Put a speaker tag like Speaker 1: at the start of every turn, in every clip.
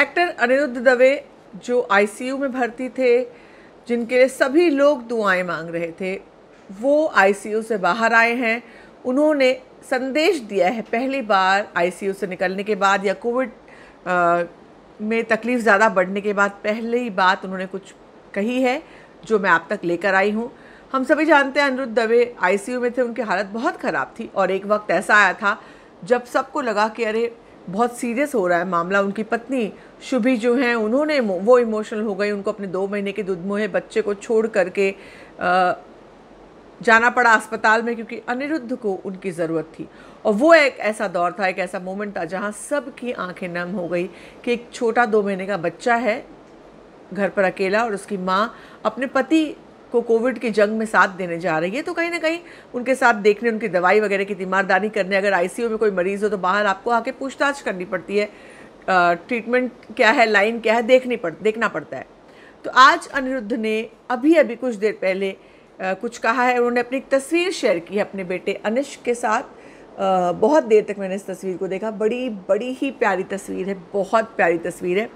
Speaker 1: actor Anirudh Dave जो ICU में भर्ती थे जिनके लिए सभी लोग दुआएं मांग रहे थे वो आईसीयू से बाहर आए हैं उन्होंने संदेश दिया है पहली बार आईसीयू से निकलने के बाद या कोविड में तकलीफ़ ज़्यादा बढ़ने के बाद पहली बात उन्होंने कुछ कही है जो मैं आप तक लेकर आई हूँ हम सभी जानते हैं अनिरुद्ध दवे आईसीयू में थे उनकी हालत बहुत ख़राब थी और एक वक्त ऐसा आया था जब सबको लगा कि अरे बहुत सीरियस हो रहा है मामला उनकी पत्नी शुभी जो हैं उन्होंने वो इमोशनल हो गई उनको अपने दो महीने के दुधमुहे बच्चे को छोड़ करके जाना पड़ा अस्पताल में क्योंकि अनिरुद्ध को उनकी ज़रूरत थी और वो एक ऐसा दौर था एक ऐसा मोमेंट था जहाँ सब की आंखें नम हो गई कि एक छोटा दो महीने का बच्चा है घर पर अकेला और उसकी माँ अपने पति को कोविड की जंग में साथ देने जा रही है तो कहीं ना कहीं उनके साथ देखने उनकी दवाई वगैरह की तीमारदारी करने अगर आईसीयू में कोई मरीज़ हो तो बाहर आपको आके पूछताछ करनी पड़ती है ट्रीटमेंट क्या है लाइन क्या है देखनी पड़ देखना पड़ता है तो आज अनिरुद्ध ने अभी अभी कुछ देर पहले आ, कुछ कहा है उन्होंने अपनी तस्वीर शेयर की है अपने बेटे अनिश के साथ आ, बहुत देर तक मैंने इस तस्वीर को देखा बड़ी बड़ी ही प्यारी तस्वीर है बहुत प्यारी तस्वीर है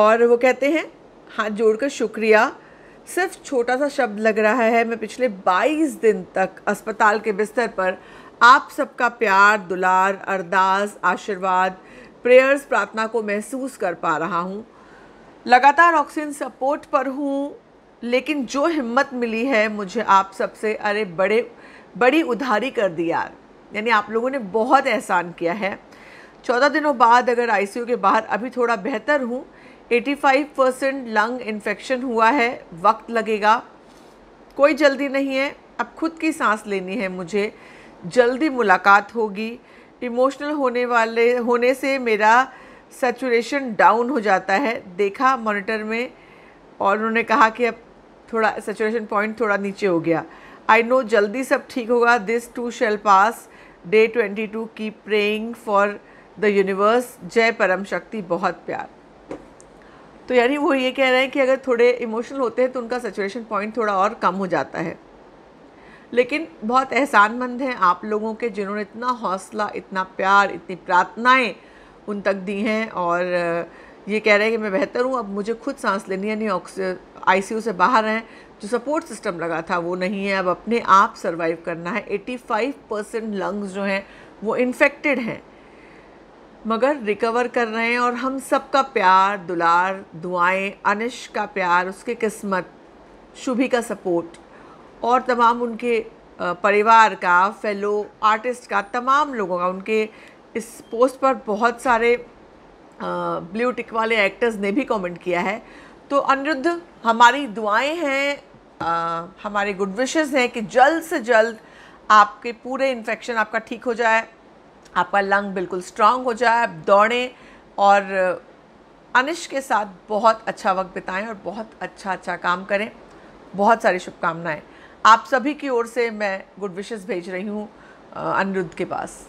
Speaker 1: और वो कहते हैं हाथ जोड़कर शुक्रिया सिर्फ छोटा सा शब्द लग रहा है मैं पिछले 22 दिन तक अस्पताल के बिस्तर पर आप सबका प्यार दुलार अरदास आशीर्वाद प्रेयर्स प्रार्थना को महसूस कर पा रहा हूँ लगातार ऑक्सीजन सपोर्ट पर हूँ लेकिन जो हिम्मत मिली है मुझे आप सबसे अरे बड़े बड़ी उधारी कर दी यार यानी आप लोगों ने बहुत एहसान किया है चौदह दिनों बाद अगर आईसीयू के बाहर अभी थोड़ा बेहतर हूँ 85 परसेंट लंग इन्फेक्शन हुआ है वक्त लगेगा कोई जल्दी नहीं है अब खुद की सांस लेनी है मुझे जल्दी मुलाकात होगी इमोशनल होने वाले होने से मेरा सेचुरेशन डाउन हो जाता है देखा मॉनिटर में और उन्होंने कहा कि अब थोड़ा सेचुरेशन पॉइंट थोड़ा नीचे हो गया आई नो जल्दी सब ठीक होगा this too shall pass day twenty two की प्रेइंग फॉर द यूनिवर्स जय परम शक्ति बहुत प्यार तो यानी वो ये कह रहे हैं कि अगर थोड़े इमोशनल होते हैं तो उनका सेचुरेशन पॉइंट थोड़ा और कम हो जाता है लेकिन बहुत एहसानमंद हैं आप लोगों के जिन्होंने इतना हौसला इतना प्यार इतनी प्रार्थनाएं उन तक दी हैं और ये कह रहे हैं कि मैं बेहतर हूँ अब मुझे खुद सांस लेनी यानी आई सी से बाहर हैं जो सपोर्ट सिस्टम लगा था वो नहीं है अब अपने आप सर्वाइव करना है 85 परसेंट लंग्स जो हैं वो इन्फेक्टेड हैं मगर रिकवर कर रहे हैं और हम सब का प्यार दुलार दुआएं अनिश का प्यार उसके किस्मत शुभी का सपोर्ट और तमाम उनके परिवार का फेलो आर्टिस्ट का तमाम लोगों का उनके इस पोस्ट पर बहुत सारे ब्लू टिक वाले एक्टर्स ने भी कमेंट किया है तो अनिरुद्ध हमारी दुआएं हैं हमारे गुड विशेज़ हैं कि जल्द से जल्द आपके पूरे इन्फेक्शन आपका ठीक हो जाए आपका लंग बिल्कुल स्ट्रांग हो जाए आप दौड़ें और अनिश के साथ बहुत अच्छा वक्त बिताएं और बहुत अच्छा अच्छा काम करें बहुत सारी शुभकामनाएं आप सभी की ओर से मैं गुड विशेस भेज रही हूँ अनिरुद्ध के पास